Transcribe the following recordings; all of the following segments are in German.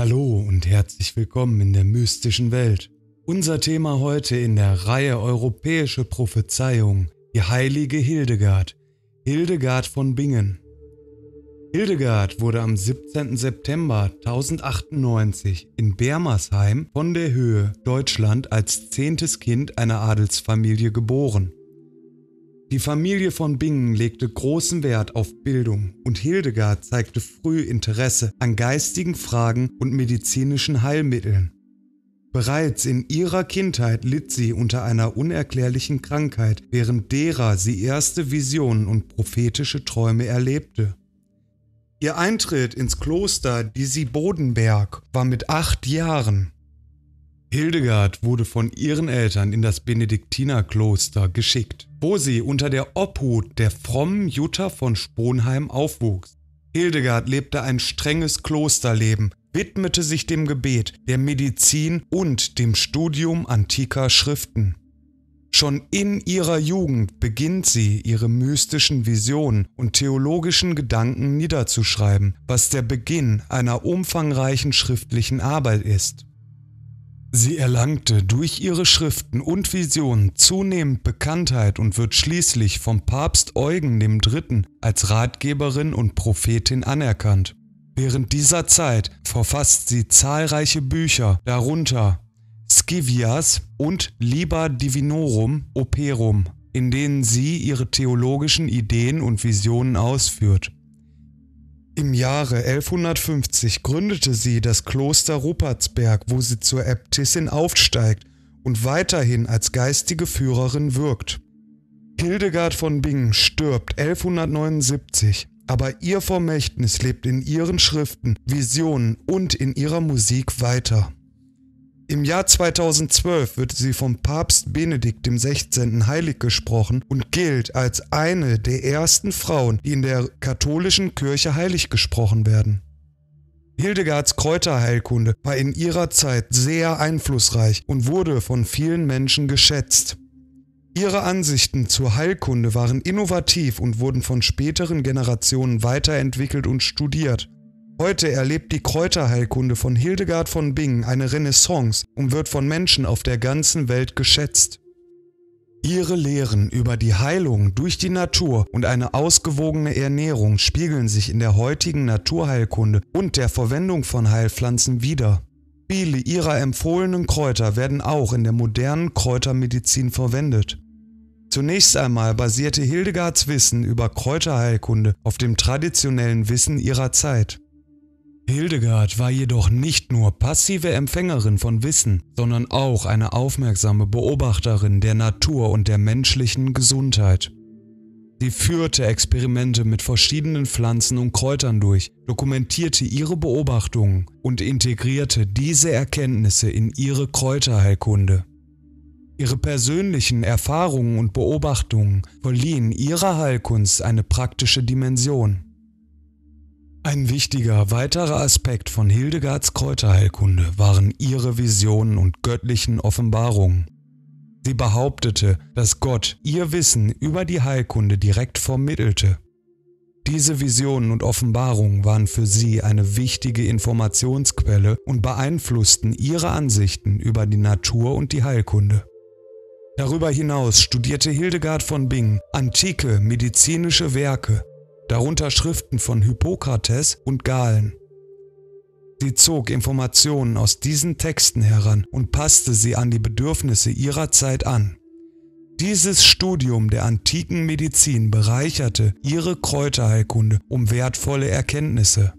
Hallo und herzlich willkommen in der mystischen Welt. Unser Thema heute in der Reihe Europäische Prophezeiung, die heilige Hildegard, Hildegard von Bingen. Hildegard wurde am 17. September 1098 in Bermersheim von der Höhe Deutschland als zehntes Kind einer Adelsfamilie geboren. Die Familie von Bingen legte großen Wert auf Bildung und Hildegard zeigte früh Interesse an geistigen Fragen und medizinischen Heilmitteln. Bereits in ihrer Kindheit litt sie unter einer unerklärlichen Krankheit, während derer sie erste Visionen und prophetische Träume erlebte. Ihr Eintritt ins Kloster Disibodenberg war mit acht Jahren. Hildegard wurde von ihren Eltern in das Benediktinerkloster geschickt, wo sie unter der Obhut der frommen Jutta von Sponheim aufwuchs. Hildegard lebte ein strenges Klosterleben, widmete sich dem Gebet, der Medizin und dem Studium antiker Schriften. Schon in ihrer Jugend beginnt sie, ihre mystischen Visionen und theologischen Gedanken niederzuschreiben, was der Beginn einer umfangreichen schriftlichen Arbeit ist. Sie erlangte durch ihre Schriften und Visionen zunehmend Bekanntheit und wird schließlich vom Papst Eugen III. als Ratgeberin und Prophetin anerkannt. Während dieser Zeit verfasst sie zahlreiche Bücher, darunter Scivias und Liber Divinorum Operum, in denen sie ihre theologischen Ideen und Visionen ausführt. Im Jahre 1150 gründete sie das Kloster Rupertsberg, wo sie zur Äbtissin aufsteigt und weiterhin als geistige Führerin wirkt. Hildegard von Bingen stirbt 1179, aber ihr Vermächtnis lebt in ihren Schriften, Visionen und in ihrer Musik weiter. Im Jahr 2012 wird sie vom Papst Benedikt XVI. heilig gesprochen und gilt als eine der ersten Frauen, die in der katholischen Kirche heilig gesprochen werden. Hildegards Kräuterheilkunde war in ihrer Zeit sehr einflussreich und wurde von vielen Menschen geschätzt. Ihre Ansichten zur Heilkunde waren innovativ und wurden von späteren Generationen weiterentwickelt und studiert. Heute erlebt die Kräuterheilkunde von Hildegard von Bingen eine Renaissance und wird von Menschen auf der ganzen Welt geschätzt. Ihre Lehren über die Heilung durch die Natur und eine ausgewogene Ernährung spiegeln sich in der heutigen Naturheilkunde und der Verwendung von Heilpflanzen wider. Viele ihrer empfohlenen Kräuter werden auch in der modernen Kräutermedizin verwendet. Zunächst einmal basierte Hildegards Wissen über Kräuterheilkunde auf dem traditionellen Wissen ihrer Zeit. Hildegard war jedoch nicht nur passive Empfängerin von Wissen, sondern auch eine aufmerksame Beobachterin der Natur und der menschlichen Gesundheit. Sie führte Experimente mit verschiedenen Pflanzen und Kräutern durch, dokumentierte ihre Beobachtungen und integrierte diese Erkenntnisse in ihre Kräuterheilkunde. Ihre persönlichen Erfahrungen und Beobachtungen verliehen ihrer Heilkunst eine praktische Dimension. Ein wichtiger weiterer Aspekt von Hildegards Kräuterheilkunde waren ihre Visionen und göttlichen Offenbarungen. Sie behauptete, dass Gott ihr Wissen über die Heilkunde direkt vermittelte. Diese Visionen und Offenbarungen waren für sie eine wichtige Informationsquelle und beeinflussten ihre Ansichten über die Natur und die Heilkunde. Darüber hinaus studierte Hildegard von Bingen antike medizinische Werke, darunter Schriften von Hippokrates und Galen. Sie zog Informationen aus diesen Texten heran und passte sie an die Bedürfnisse ihrer Zeit an. Dieses Studium der antiken Medizin bereicherte ihre Kräuterheilkunde um wertvolle Erkenntnisse.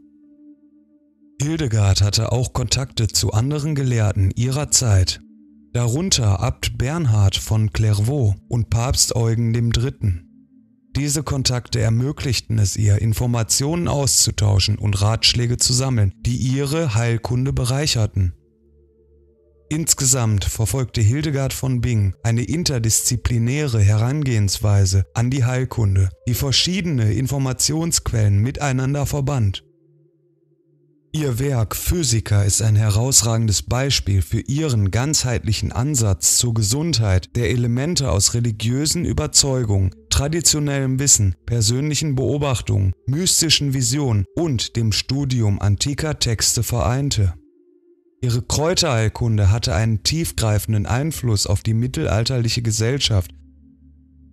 Hildegard hatte auch Kontakte zu anderen Gelehrten ihrer Zeit, darunter Abt Bernhard von Clairvaux und Papst Eugen III. Diese Kontakte ermöglichten es ihr, Informationen auszutauschen und Ratschläge zu sammeln, die ihre Heilkunde bereicherten. Insgesamt verfolgte Hildegard von Bing eine interdisziplinäre Herangehensweise an die Heilkunde, die verschiedene Informationsquellen miteinander verband. Ihr Werk Physiker ist ein herausragendes Beispiel für ihren ganzheitlichen Ansatz zur Gesundheit der Elemente aus religiösen Überzeugungen, traditionellem Wissen, persönlichen Beobachtungen, mystischen Visionen und dem Studium antiker Texte vereinte. Ihre Kräuterheilkunde hatte einen tiefgreifenden Einfluss auf die mittelalterliche Gesellschaft.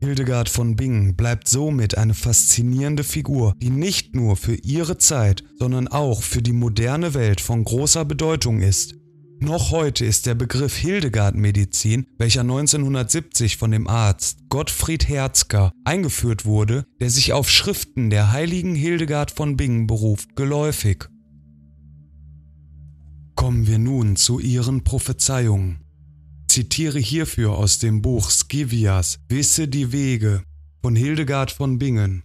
Hildegard von Bingen bleibt somit eine faszinierende Figur, die nicht nur für ihre Zeit, sondern auch für die moderne Welt von großer Bedeutung ist. Noch heute ist der Begriff Hildegard-Medizin, welcher 1970 von dem Arzt Gottfried Herzger eingeführt wurde, der sich auf Schriften der heiligen Hildegard von Bingen beruft, geläufig. Kommen wir nun zu ihren Prophezeiungen. Zitiere hierfür aus dem Buch Scivias Wisse die Wege von Hildegard von Bingen,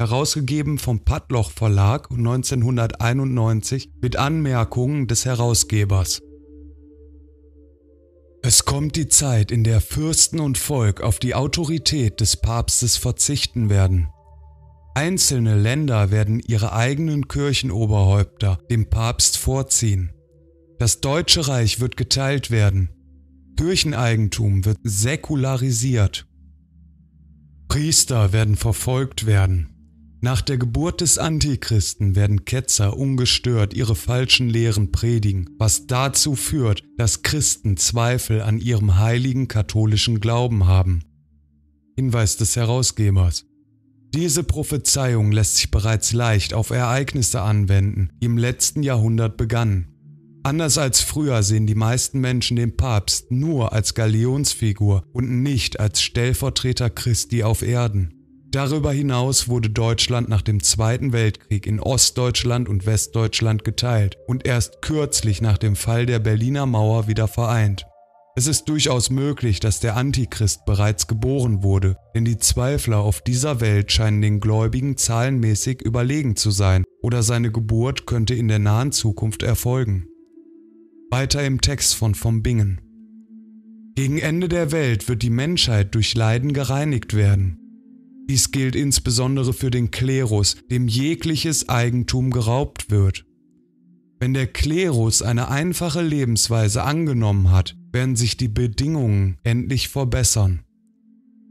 herausgegeben vom Padloch Verlag 1991 mit Anmerkungen des Herausgebers. Es kommt die Zeit, in der Fürsten und Volk auf die Autorität des Papstes verzichten werden. Einzelne Länder werden ihre eigenen Kirchenoberhäupter dem Papst vorziehen. Das Deutsche Reich wird geteilt werden. Kircheneigentum wird säkularisiert. Priester werden verfolgt werden. Nach der Geburt des Antichristen werden Ketzer ungestört ihre falschen Lehren predigen, was dazu führt, dass Christen Zweifel an ihrem heiligen katholischen Glauben haben. Hinweis des Herausgebers. Diese Prophezeiung lässt sich bereits leicht auf Ereignisse anwenden, die im letzten Jahrhundert begannen. Anders als früher sehen die meisten Menschen den Papst nur als Galionsfigur und nicht als Stellvertreter Christi auf Erden. Darüber hinaus wurde Deutschland nach dem Zweiten Weltkrieg in Ostdeutschland und Westdeutschland geteilt und erst kürzlich nach dem Fall der Berliner Mauer wieder vereint. Es ist durchaus möglich, dass der Antichrist bereits geboren wurde, denn die Zweifler auf dieser Welt scheinen den Gläubigen zahlenmäßig überlegen zu sein oder seine Geburt könnte in der nahen Zukunft erfolgen. Weiter im Text von Vom Bingen. Gegen Ende der Welt wird die Menschheit durch Leiden gereinigt werden. Dies gilt insbesondere für den Klerus, dem jegliches Eigentum geraubt wird. Wenn der Klerus eine einfache Lebensweise angenommen hat, werden sich die Bedingungen endlich verbessern.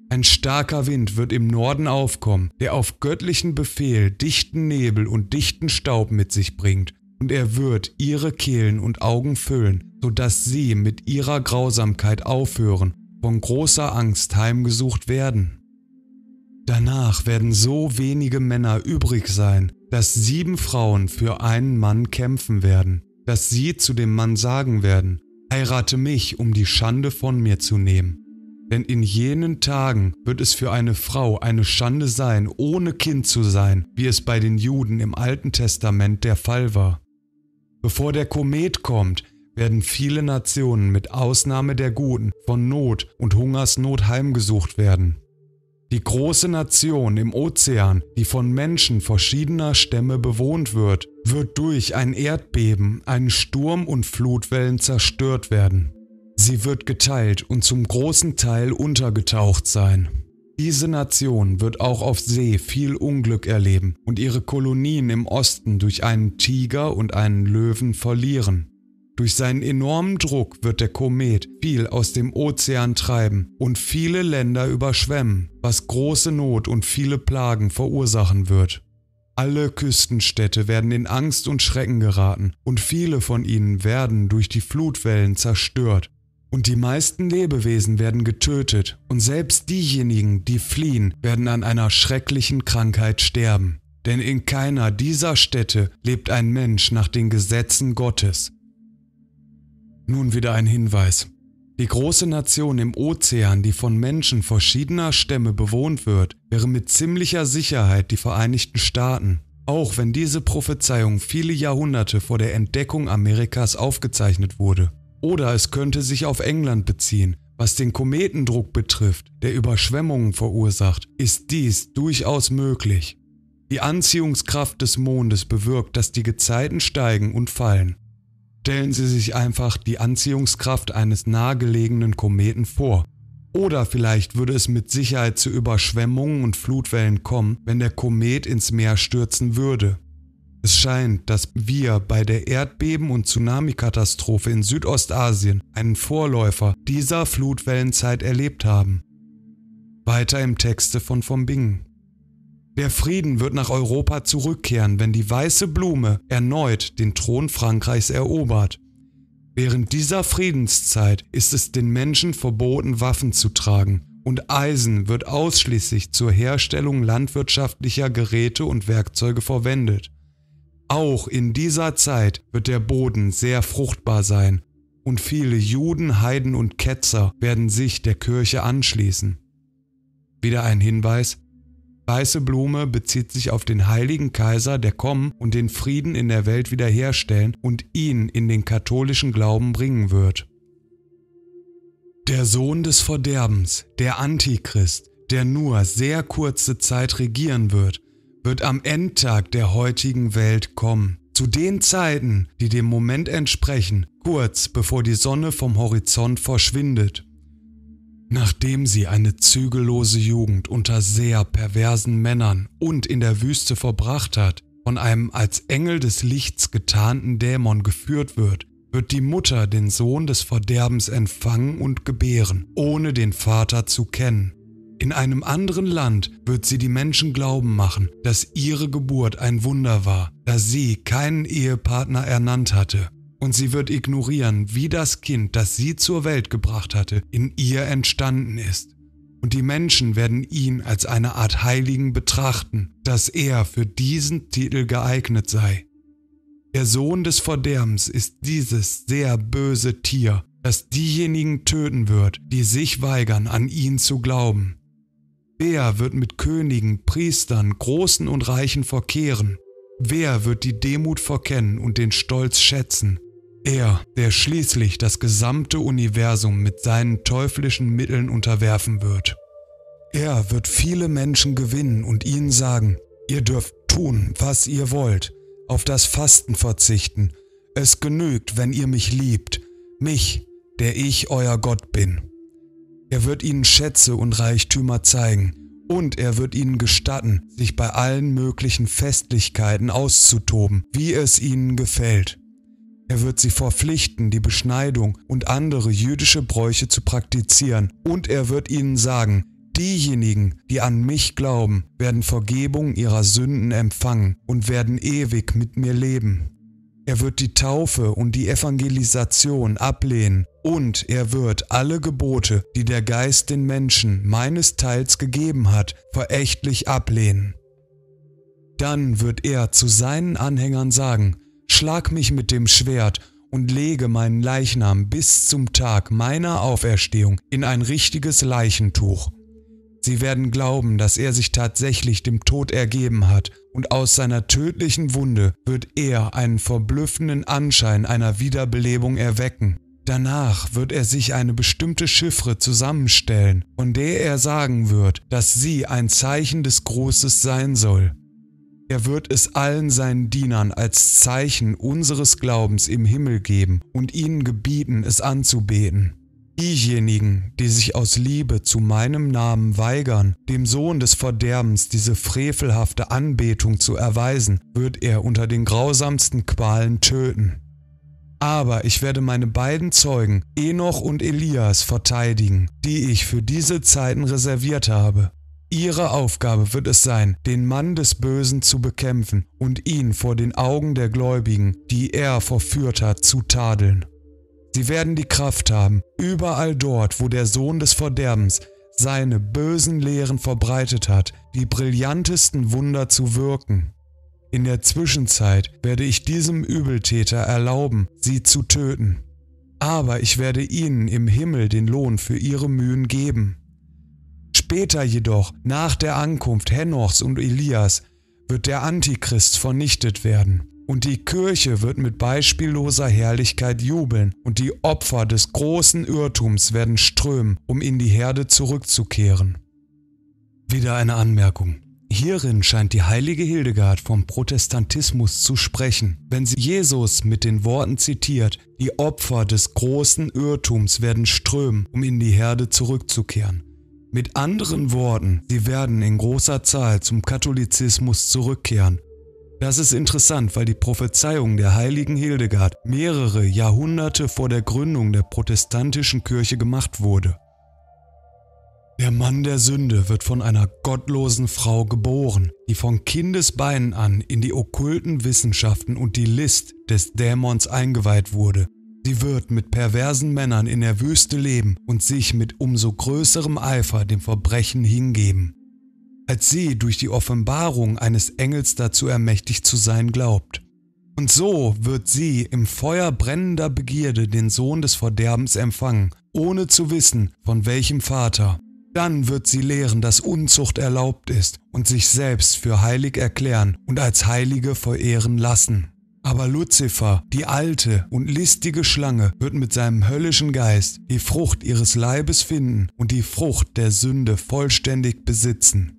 Ein starker Wind wird im Norden aufkommen, der auf göttlichen Befehl dichten Nebel und dichten Staub mit sich bringt, und er wird ihre Kehlen und Augen füllen, sodass sie mit ihrer Grausamkeit aufhören, von großer Angst heimgesucht werden. Danach werden so wenige Männer übrig sein, dass sieben Frauen für einen Mann kämpfen werden, dass sie zu dem Mann sagen werden, heirate mich, um die Schande von mir zu nehmen. Denn in jenen Tagen wird es für eine Frau eine Schande sein, ohne Kind zu sein, wie es bei den Juden im Alten Testament der Fall war. Bevor der Komet kommt, werden viele Nationen mit Ausnahme der Guten von Not und Hungersnot heimgesucht werden. Die große Nation im Ozean, die von Menschen verschiedener Stämme bewohnt wird, wird durch ein Erdbeben, einen Sturm und Flutwellen zerstört werden. Sie wird geteilt und zum großen Teil untergetaucht sein. Diese Nation wird auch auf See viel Unglück erleben und ihre Kolonien im Osten durch einen Tiger und einen Löwen verlieren. Durch seinen enormen Druck wird der Komet viel aus dem Ozean treiben und viele Länder überschwemmen, was große Not und viele Plagen verursachen wird. Alle Küstenstädte werden in Angst und Schrecken geraten und viele von ihnen werden durch die Flutwellen zerstört. Und die meisten Lebewesen werden getötet und selbst diejenigen, die fliehen, werden an einer schrecklichen Krankheit sterben. Denn in keiner dieser Städte lebt ein Mensch nach den Gesetzen Gottes, nun wieder ein Hinweis. Die große Nation im Ozean, die von Menschen verschiedener Stämme bewohnt wird, wäre mit ziemlicher Sicherheit die Vereinigten Staaten, auch wenn diese Prophezeiung viele Jahrhunderte vor der Entdeckung Amerikas aufgezeichnet wurde. Oder es könnte sich auf England beziehen, was den Kometendruck betrifft, der Überschwemmungen verursacht, ist dies durchaus möglich. Die Anziehungskraft des Mondes bewirkt, dass die Gezeiten steigen und fallen. Stellen Sie sich einfach die Anziehungskraft eines nahegelegenen Kometen vor. Oder vielleicht würde es mit Sicherheit zu Überschwemmungen und Flutwellen kommen, wenn der Komet ins Meer stürzen würde. Es scheint, dass wir bei der Erdbeben- und Tsunami-Katastrophe in Südostasien einen Vorläufer dieser Flutwellenzeit erlebt haben. Weiter im Texte von Vom Bingen. Der Frieden wird nach Europa zurückkehren, wenn die weiße Blume erneut den Thron Frankreichs erobert. Während dieser Friedenszeit ist es den Menschen verboten, Waffen zu tragen, und Eisen wird ausschließlich zur Herstellung landwirtschaftlicher Geräte und Werkzeuge verwendet. Auch in dieser Zeit wird der Boden sehr fruchtbar sein, und viele Juden, Heiden und Ketzer werden sich der Kirche anschließen. Wieder ein Hinweis, Weiße Blume bezieht sich auf den heiligen Kaiser, der kommen und den Frieden in der Welt wiederherstellen und ihn in den katholischen Glauben bringen wird. Der Sohn des Verderbens, der Antichrist, der nur sehr kurze Zeit regieren wird, wird am Endtag der heutigen Welt kommen. Zu den Zeiten, die dem Moment entsprechen, kurz bevor die Sonne vom Horizont verschwindet. Nachdem sie eine zügellose Jugend unter sehr perversen Männern und in der Wüste verbracht hat, von einem als Engel des Lichts getarnten Dämon geführt wird, wird die Mutter den Sohn des Verderbens empfangen und gebären, ohne den Vater zu kennen. In einem anderen Land wird sie die Menschen glauben machen, dass ihre Geburt ein Wunder war, da sie keinen Ehepartner ernannt hatte und sie wird ignorieren, wie das Kind, das sie zur Welt gebracht hatte, in ihr entstanden ist. Und die Menschen werden ihn als eine Art Heiligen betrachten, dass er für diesen Titel geeignet sei. Der Sohn des Verderbens ist dieses sehr böse Tier, das diejenigen töten wird, die sich weigern, an ihn zu glauben. Wer wird mit Königen, Priestern, Großen und Reichen verkehren? Wer wird die Demut verkennen und den Stolz schätzen? Er, der schließlich das gesamte Universum mit seinen teuflischen Mitteln unterwerfen wird. Er wird viele Menschen gewinnen und ihnen sagen, ihr dürft tun, was ihr wollt, auf das Fasten verzichten, es genügt, wenn ihr mich liebt, mich, der ich euer Gott bin. Er wird ihnen Schätze und Reichtümer zeigen, und er wird ihnen gestatten, sich bei allen möglichen Festlichkeiten auszutoben, wie es ihnen gefällt. Er wird sie verpflichten, die Beschneidung und andere jüdische Bräuche zu praktizieren, und er wird ihnen sagen, Diejenigen, die an mich glauben, werden Vergebung ihrer Sünden empfangen und werden ewig mit mir leben. Er wird die Taufe und die Evangelisation ablehnen und er wird alle Gebote, die der Geist den Menschen meines Teils gegeben hat, verächtlich ablehnen. Dann wird er zu seinen Anhängern sagen, schlag mich mit dem Schwert und lege meinen Leichnam bis zum Tag meiner Auferstehung in ein richtiges Leichentuch. Sie werden glauben, dass er sich tatsächlich dem Tod ergeben hat, und aus seiner tödlichen Wunde wird er einen verblüffenden Anschein einer Wiederbelebung erwecken. Danach wird er sich eine bestimmte Chiffre zusammenstellen, von der er sagen wird, dass sie ein Zeichen des Großes sein soll. Er wird es allen seinen Dienern als Zeichen unseres Glaubens im Himmel geben und ihnen gebieten, es anzubeten. Diejenigen, die sich aus Liebe zu meinem Namen weigern, dem Sohn des Verderbens diese frevelhafte Anbetung zu erweisen, wird er unter den grausamsten Qualen töten. Aber ich werde meine beiden Zeugen, Enoch und Elias, verteidigen, die ich für diese Zeiten reserviert habe. Ihre Aufgabe wird es sein, den Mann des Bösen zu bekämpfen und ihn vor den Augen der Gläubigen, die er verführt hat, zu tadeln. Sie werden die Kraft haben, überall dort, wo der Sohn des Verderbens seine bösen Lehren verbreitet hat, die brillantesten Wunder zu wirken. In der Zwischenzeit werde ich diesem Übeltäter erlauben, sie zu töten. Aber ich werde ihnen im Himmel den Lohn für ihre Mühen geben. Später jedoch, nach der Ankunft Henochs und Elias, wird der Antichrist vernichtet werden. Und die Kirche wird mit beispielloser Herrlichkeit jubeln, und die Opfer des großen Irrtums werden strömen, um in die Herde zurückzukehren. Wieder eine Anmerkung. Hierin scheint die heilige Hildegard vom Protestantismus zu sprechen, wenn sie Jesus mit den Worten zitiert, die Opfer des großen Irrtums werden strömen, um in die Herde zurückzukehren. Mit anderen Worten, sie werden in großer Zahl zum Katholizismus zurückkehren. Das ist interessant, weil die Prophezeiung der heiligen Hildegard mehrere Jahrhunderte vor der Gründung der protestantischen Kirche gemacht wurde. Der Mann der Sünde wird von einer gottlosen Frau geboren, die von Kindesbeinen an in die okkulten Wissenschaften und die List des Dämons eingeweiht wurde. Sie wird mit perversen Männern in der Wüste leben und sich mit umso größerem Eifer dem Verbrechen hingeben. Als sie durch die Offenbarung eines Engels dazu ermächtigt zu sein glaubt. Und so wird sie im Feuer brennender Begierde den Sohn des Verderbens empfangen, ohne zu wissen, von welchem Vater. Dann wird sie lehren, dass Unzucht erlaubt ist und sich selbst für heilig erklären und als Heilige verehren lassen. Aber Luzifer, die alte und listige Schlange, wird mit seinem höllischen Geist die Frucht ihres Leibes finden und die Frucht der Sünde vollständig besitzen.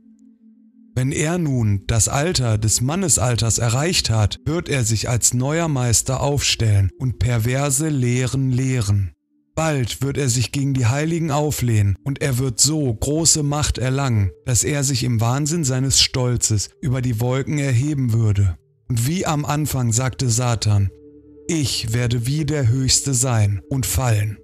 Wenn er nun das Alter des Mannesalters erreicht hat, wird er sich als neuer Meister aufstellen und perverse Lehren lehren. Bald wird er sich gegen die Heiligen auflehnen und er wird so große Macht erlangen, dass er sich im Wahnsinn seines Stolzes über die Wolken erheben würde. Wie am Anfang sagte Satan, ich werde wie der Höchste sein und fallen.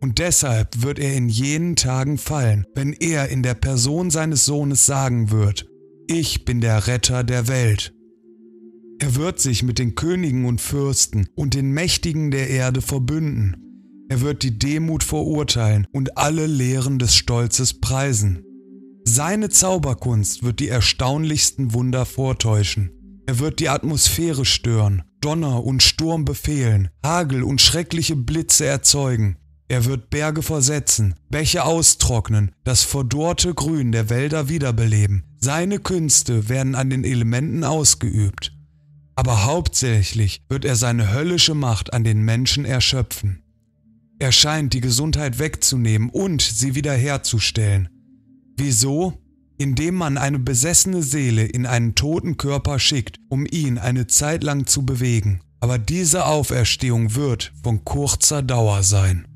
Und deshalb wird er in jenen Tagen fallen, wenn er in der Person seines Sohnes sagen wird, ich bin der Retter der Welt. Er wird sich mit den Königen und Fürsten und den Mächtigen der Erde verbünden. Er wird die Demut verurteilen und alle Lehren des Stolzes preisen. Seine Zauberkunst wird die erstaunlichsten Wunder vortäuschen. Er wird die Atmosphäre stören, Donner und Sturm befehlen, Hagel und schreckliche Blitze erzeugen. Er wird Berge versetzen, Bäche austrocknen, das verdorrte Grün der Wälder wiederbeleben. Seine Künste werden an den Elementen ausgeübt. Aber hauptsächlich wird er seine höllische Macht an den Menschen erschöpfen. Er scheint die Gesundheit wegzunehmen und sie wiederherzustellen. Wieso? indem man eine besessene Seele in einen toten Körper schickt, um ihn eine Zeit lang zu bewegen. Aber diese Auferstehung wird von kurzer Dauer sein.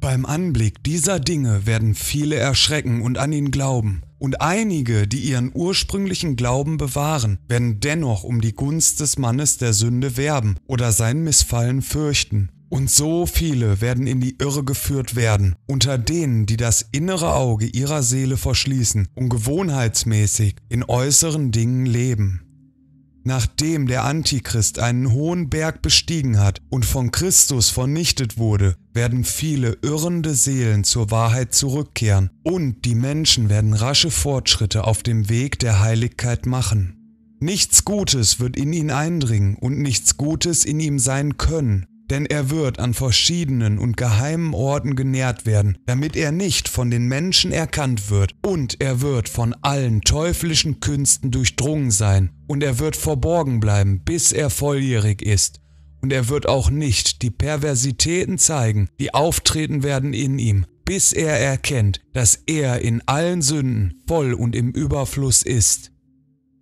Beim Anblick dieser Dinge werden viele erschrecken und an ihn glauben, und einige, die ihren ursprünglichen Glauben bewahren, werden dennoch um die Gunst des Mannes der Sünde werben oder sein Missfallen fürchten und so viele werden in die Irre geführt werden, unter denen, die das innere Auge ihrer Seele verschließen und gewohnheitsmäßig in äußeren Dingen leben. Nachdem der Antichrist einen hohen Berg bestiegen hat und von Christus vernichtet wurde, werden viele irrende Seelen zur Wahrheit zurückkehren und die Menschen werden rasche Fortschritte auf dem Weg der Heiligkeit machen. Nichts Gutes wird in ihn eindringen und nichts Gutes in ihm sein können, denn er wird an verschiedenen und geheimen Orten genährt werden, damit er nicht von den Menschen erkannt wird, und er wird von allen teuflischen Künsten durchdrungen sein, und er wird verborgen bleiben, bis er volljährig ist, und er wird auch nicht die Perversitäten zeigen, die auftreten werden in ihm, bis er erkennt, dass er in allen Sünden voll und im Überfluss ist.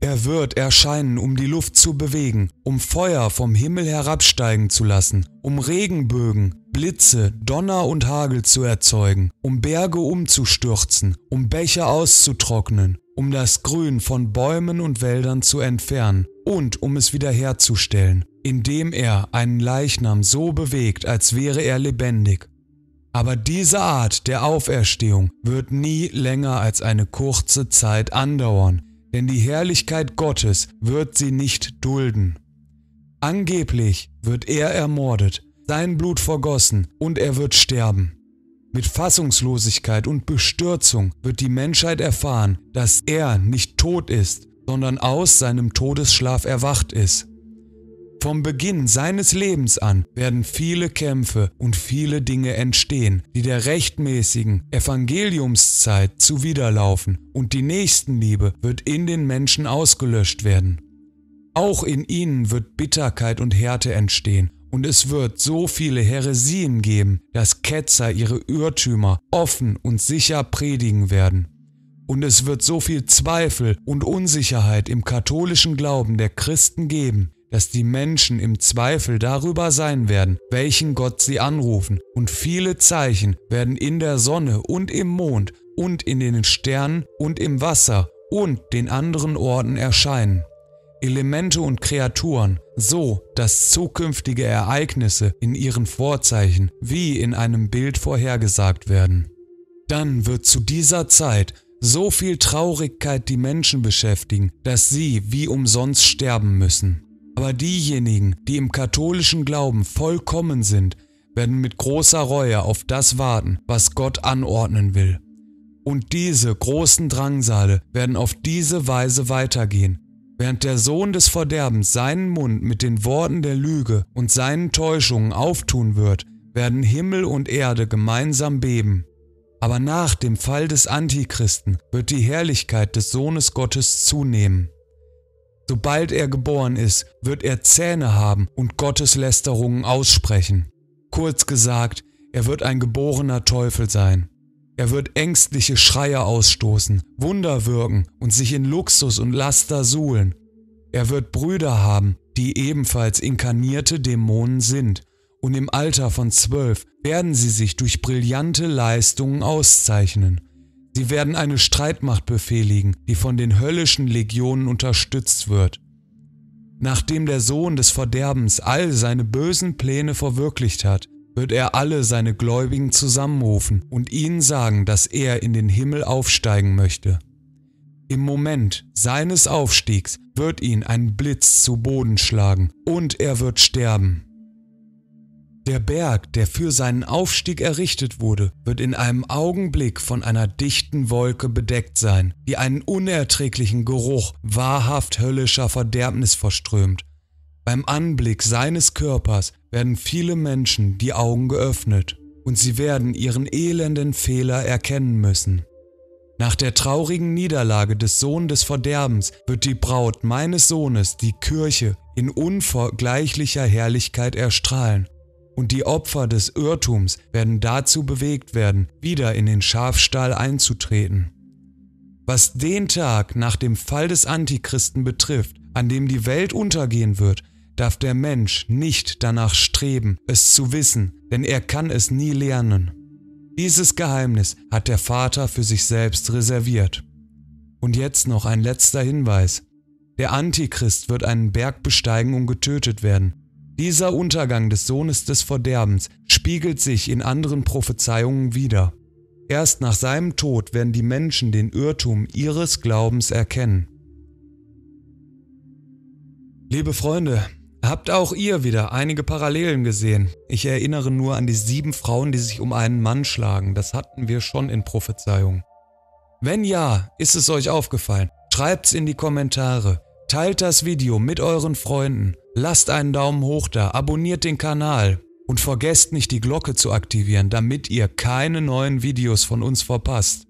Er wird erscheinen, um die Luft zu bewegen, um Feuer vom Himmel herabsteigen zu lassen, um Regenbögen, Blitze, Donner und Hagel zu erzeugen, um Berge umzustürzen, um Bäche auszutrocknen, um das Grün von Bäumen und Wäldern zu entfernen und um es wiederherzustellen, indem er einen Leichnam so bewegt, als wäre er lebendig. Aber diese Art der Auferstehung wird nie länger als eine kurze Zeit andauern, denn die Herrlichkeit Gottes wird sie nicht dulden. Angeblich wird er ermordet, sein Blut vergossen und er wird sterben. Mit Fassungslosigkeit und Bestürzung wird die Menschheit erfahren, dass er nicht tot ist, sondern aus seinem Todesschlaf erwacht ist. Vom Beginn seines Lebens an werden viele Kämpfe und viele Dinge entstehen, die der rechtmäßigen Evangeliumszeit zuwiderlaufen und die Nächstenliebe wird in den Menschen ausgelöscht werden. Auch in ihnen wird Bitterkeit und Härte entstehen und es wird so viele Heresien geben, dass Ketzer ihre Irrtümer offen und sicher predigen werden. Und es wird so viel Zweifel und Unsicherheit im katholischen Glauben der Christen geben, dass die Menschen im Zweifel darüber sein werden, welchen Gott sie anrufen, und viele Zeichen werden in der Sonne und im Mond und in den Sternen und im Wasser und den anderen Orten erscheinen. Elemente und Kreaturen, so dass zukünftige Ereignisse in ihren Vorzeichen wie in einem Bild vorhergesagt werden. Dann wird zu dieser Zeit so viel Traurigkeit die Menschen beschäftigen, dass sie wie umsonst sterben müssen. Aber diejenigen, die im katholischen Glauben vollkommen sind, werden mit großer Reue auf das warten, was Gott anordnen will. Und diese großen Drangsale werden auf diese Weise weitergehen, während der Sohn des Verderbens seinen Mund mit den Worten der Lüge und seinen Täuschungen auftun wird, werden Himmel und Erde gemeinsam beben. Aber nach dem Fall des Antichristen wird die Herrlichkeit des Sohnes Gottes zunehmen. Sobald er geboren ist, wird er Zähne haben und Gotteslästerungen aussprechen. Kurz gesagt, er wird ein geborener Teufel sein. Er wird ängstliche Schreie ausstoßen, Wunder wirken und sich in Luxus und Laster suhlen. Er wird Brüder haben, die ebenfalls inkarnierte Dämonen sind, und im Alter von zwölf werden sie sich durch brillante Leistungen auszeichnen. Sie werden eine Streitmacht befehligen, die von den höllischen Legionen unterstützt wird. Nachdem der Sohn des Verderbens all seine bösen Pläne verwirklicht hat, wird er alle seine Gläubigen zusammenrufen und ihnen sagen, dass er in den Himmel aufsteigen möchte. Im Moment seines Aufstiegs wird ihn ein Blitz zu Boden schlagen und er wird sterben. Der Berg, der für seinen Aufstieg errichtet wurde, wird in einem Augenblick von einer dichten Wolke bedeckt sein, die einen unerträglichen Geruch wahrhaft höllischer Verderbnis verströmt. Beim Anblick seines Körpers werden viele Menschen die Augen geöffnet und sie werden ihren elenden Fehler erkennen müssen. Nach der traurigen Niederlage des Sohnes des Verderbens wird die Braut meines Sohnes, die Kirche, in unvergleichlicher Herrlichkeit erstrahlen und die Opfer des Irrtums werden dazu bewegt werden, wieder in den Schafstall einzutreten. Was den Tag nach dem Fall des Antichristen betrifft, an dem die Welt untergehen wird, darf der Mensch nicht danach streben, es zu wissen, denn er kann es nie lernen. Dieses Geheimnis hat der Vater für sich selbst reserviert. Und jetzt noch ein letzter Hinweis. Der Antichrist wird einen Berg besteigen und getötet werden, dieser Untergang des Sohnes des Verderbens spiegelt sich in anderen Prophezeiungen wider. Erst nach seinem Tod werden die Menschen den Irrtum ihres Glaubens erkennen. Liebe Freunde, habt auch ihr wieder einige Parallelen gesehen. Ich erinnere nur an die sieben Frauen, die sich um einen Mann schlagen. Das hatten wir schon in Prophezeiungen. Wenn ja, ist es euch aufgefallen? Schreibt's in die Kommentare. Teilt das Video mit euren Freunden Lasst einen Daumen hoch da, abonniert den Kanal und vergesst nicht die Glocke zu aktivieren, damit ihr keine neuen Videos von uns verpasst.